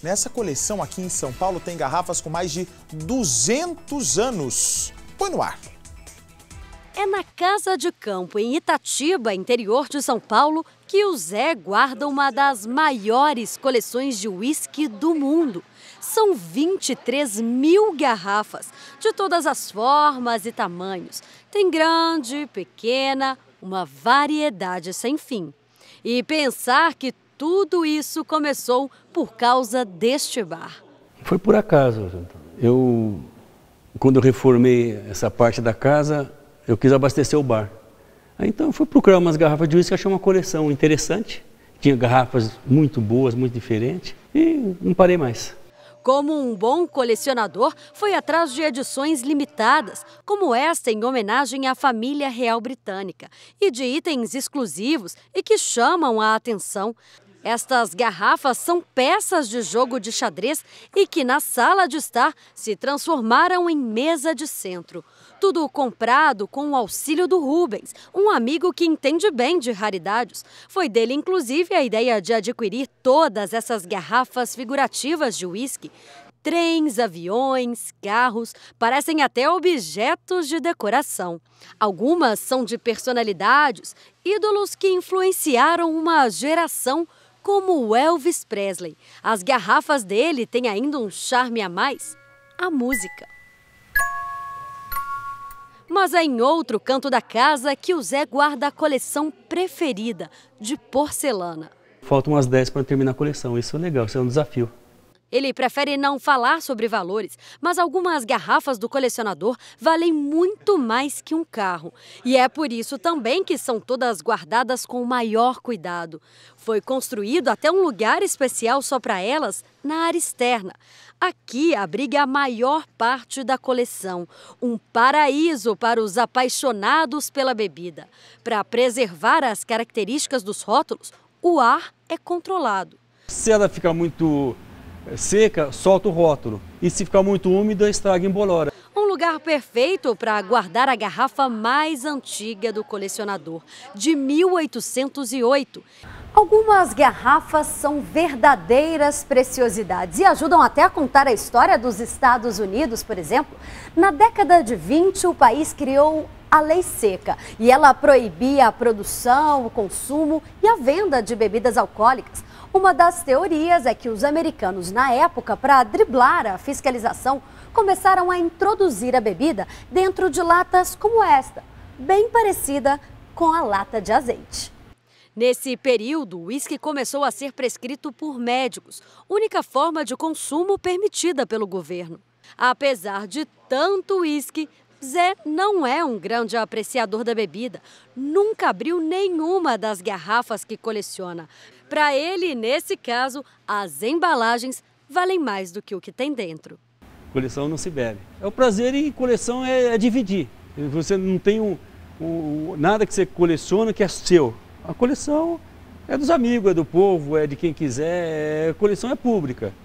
Nessa coleção aqui em São Paulo tem garrafas com mais de 200 anos. Põe no ar. É na Casa de Campo, em Itatiba, interior de São Paulo, que o Zé guarda uma das maiores coleções de uísque do mundo. São 23 mil garrafas, de todas as formas e tamanhos. Tem grande, pequena, uma variedade sem fim. E pensar que tudo isso começou por causa deste bar. Foi por acaso. Eu, quando eu reformei essa parte da casa, eu quis abastecer o bar. Aí, então eu fui procurar umas garrafas de uísque, que achei uma coleção interessante. Tinha garrafas muito boas, muito diferentes, e não parei mais. Como um bom colecionador, foi atrás de edições limitadas, como esta em homenagem à família real britânica, e de itens exclusivos e que chamam a atenção. Estas garrafas são peças de jogo de xadrez e que na sala de estar se transformaram em mesa de centro. Tudo comprado com o auxílio do Rubens, um amigo que entende bem de raridades. Foi dele, inclusive, a ideia de adquirir todas essas garrafas figurativas de uísque. Trens, aviões, carros, parecem até objetos de decoração. Algumas são de personalidades, ídolos que influenciaram uma geração como o Elvis Presley. As garrafas dele têm ainda um charme a mais: a música. Mas é em outro canto da casa que o Zé guarda a coleção preferida de porcelana. Faltam umas 10 para terminar a coleção, isso é legal, isso é um desafio. Ele prefere não falar sobre valores, mas algumas garrafas do colecionador valem muito mais que um carro. E é por isso também que são todas guardadas com o maior cuidado. Foi construído até um lugar especial só para elas na área externa. Aqui abriga a maior parte da coleção, um paraíso para os apaixonados pela bebida. Para preservar as características dos rótulos, o ar é controlado. Se ela fica muito é seca, solta o rótulo. E se ficar muito úmida, estraga em bolora. Um lugar perfeito para guardar a garrafa mais antiga do colecionador, de 1808. Algumas garrafas são verdadeiras preciosidades e ajudam até a contar a história dos Estados Unidos, por exemplo. Na década de 20, o país criou a lei seca e ela proibia a produção, o consumo e a venda de bebidas alcoólicas. Uma das teorias é que os americanos, na época, para driblar a fiscalização, começaram a introduzir a bebida dentro de latas como esta, bem parecida com a lata de azeite. Nesse período, o uísque começou a ser prescrito por médicos, única forma de consumo permitida pelo governo. Apesar de tanto uísque, Zé não é um grande apreciador da bebida, nunca abriu nenhuma das garrafas que coleciona. Para ele, nesse caso, as embalagens valem mais do que o que tem dentro. Coleção não se bebe. É o prazer em coleção é, é dividir. Você não tem um, um, nada que você coleciona que é seu. A coleção é dos amigos, é do povo, é de quem quiser. É, a coleção é pública.